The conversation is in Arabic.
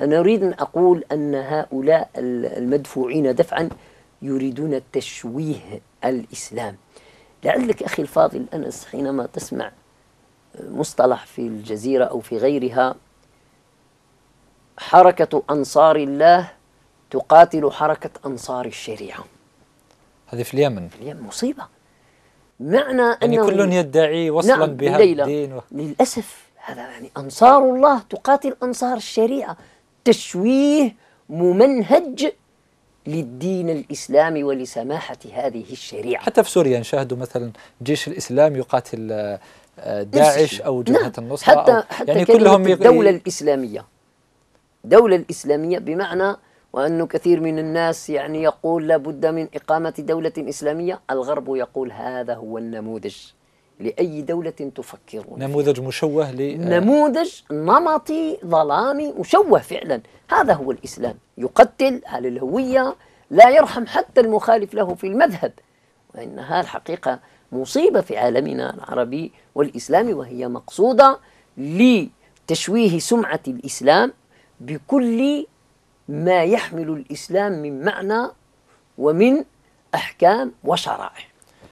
أنا أريد أن أقول أن هؤلاء المدفوعين دفعا يريدون تشويه الإسلام لعلك أخي الفاضل أنس حينما تسمع مصطلح في الجزيرة أو في غيرها حركة أنصار الله تقاتل حركة أنصار الشريعة هذه في اليمن في اليمن مصيبة معنى يعني أن كل يدعي وصلا نعم بهذا الدين و... للأسف هذا يعني أنصار الله تقاتل أنصار الشريعة تشويه ممنهج للدين الإسلامي ولسماحة هذه الشريعة حتى في سوريا نشاهد مثلا جيش الإسلام يقاتل آه، داعش أو جبهة نعم. النصرة حتى, حتى يعني كلهم يق... الدولة الإسلامية دولة الإسلامية بمعنى وأنه كثير من الناس يعني يقول لابد من إقامة دولة إسلامية الغرب يقول هذا هو النموذج لأي دولة تفكرون نموذج مشوه ل نموذج نمطي ظلامي مشوه فعلا هذا هو الإسلام يقتل على الهوية لا يرحم حتى المخالف له في المذهب وإنها الحقيقة مصيبة في عالمنا العربي والإسلامي وهي مقصودة لتشويه سمعة الإسلام بكل ما يحمل الإسلام من معنى ومن أحكام وشرائع